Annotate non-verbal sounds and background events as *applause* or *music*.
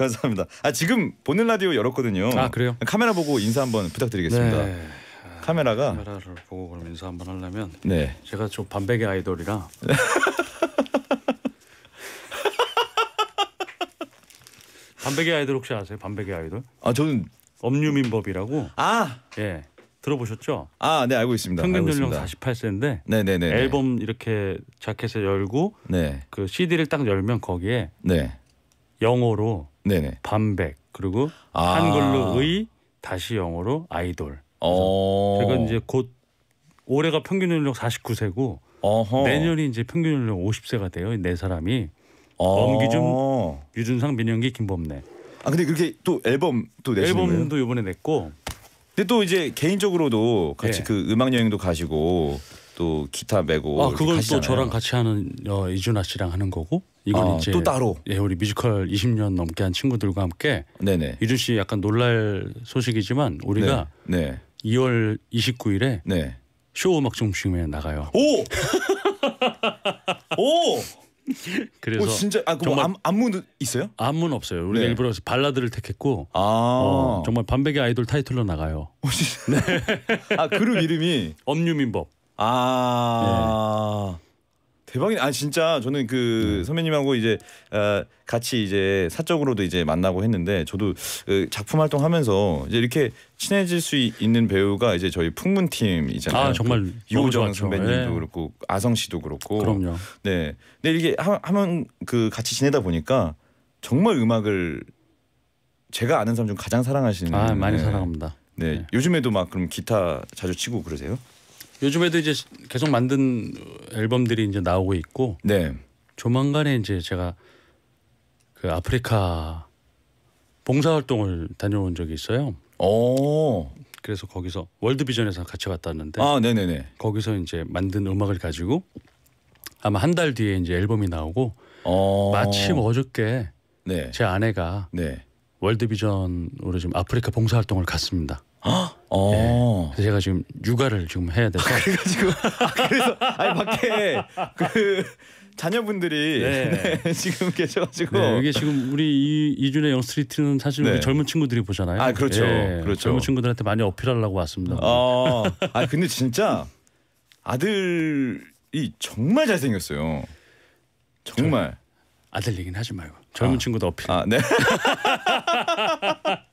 감사합니다. 아 지금 보는 라디오 열었거든요. 아 그래요? 카메라 보고 인사 한번 부탁드리겠습니다. 네. 카메라가 카메라를 보고 그럼 인사 한번 하려면 네. 제가 좀 반백의 아이돌이라 *laughs* 반백의 아이돌 혹시 아세요? 반백의 아이돌? 아 저는 엄유민법이라고 아 예. 들어보셨죠? 아, 네 알고 있습니다. 평균 연령 48세인데 네네네 앨범 이렇게 자켓을 열고 네. 그 CD를 딱 열면 거기에 네. 영어로 네네. 밤백 그리고 아. 한글로 의 다시 영어로 아이돌. 어. 제가 이제 곧 올해가 평균 연령 49세고 어허. 내년이 이제 평균 연령 50세가 돼요. 네 사람이 어. 엄기준, 유준상, 민영기, 김범래. 아 근데 그렇게 또 앨범 또 앨범도 거예요? 이번에 냈고. 근데 또 이제 개인적으로도 같이 네. 그 음악 여행도 가시고 또 기타 메고 아 그걸 또 저랑 같이 하는 어, 이준아 씨랑 하는 거고 이건 아, 이제 또 따로 예 우리 뮤지컬 20년 넘게 한 친구들과 함께 네네 이준 씨 약간 놀랄 소식이지만 우리가 네. 네. 2월 29일에 네. 쇼 음악 중심에 나가요. 오 *laughs* 오. 그래서 오, 진짜 아, 정말 뭐 안, 무는 있어요? 안무는 없어요. 우리 네. 일부러 발라드를 택했고 아 어, 정말 반백의 아이돌 타이틀로 나가요. 오, 네. 아 그룹 이름이 엄유민법. 아. 네. 대박이네. 아 진짜 저는 그 음. 선배님하고 이제 어, 같이 이제 사적으로도 이제 만나고 했는데 저도 그 작품 활동하면서 이제 이렇게 친해질 수 있는 배우가 이제 저희 풍문 팀이잖아요. 아 정말 그 유호정 선배님도 예. 그렇고 아성 씨도 그렇고. 그럼요. 네. 근데 이게 하, 하면 그 같이 지내다 보니까 정말 음악을 제가 아는 사람 중 가장 사랑하시는. 아 많이 네. 사랑합니다. 네. 네. 요즘에도 막 그럼 기타 자주 치고 그러세요? 요즘에도 이제 계속 만든 앨범들이 이제 나오고 있고 네. 조만간에 이제 제가 그 아프리카 봉사 활동을 다녀온 적이 있어요. 오. 어. 그래서 거기서 월드비전에서 같이 갔다 왔는데 아, 네네네. 거기서 이제 만든 음악을 가지고 아마 한 달 뒤에 이제 앨범이 나오고 어... 마침 어저께 네. 제 아내가 네. 월드비전으로 지금 아프리카 봉사활동을 갔습니다. 헉? 아, 어. 네. 제가 지금 육아를 지금 해야 돼서 아, 그래가지고 *laughs* 아, 그래서 아니 밖에 그 자녀분들이 네. 네, 지금 계셔가지고 네, 이게 지금 우리 이, 이준의 영스트리트는 사실 우리 네. 젊은 친구들이 보잖아요. 아 그렇죠, 예. 그렇죠. 젊은 친구들한테 많이 어필하려고 왔습니다. 어, 아 근데 진짜 아들이 정말 잘생겼어요. 정말 저, 아들 얘기는 하지 말고 젊은 아. 친구도 어필. 아 네. *laughs*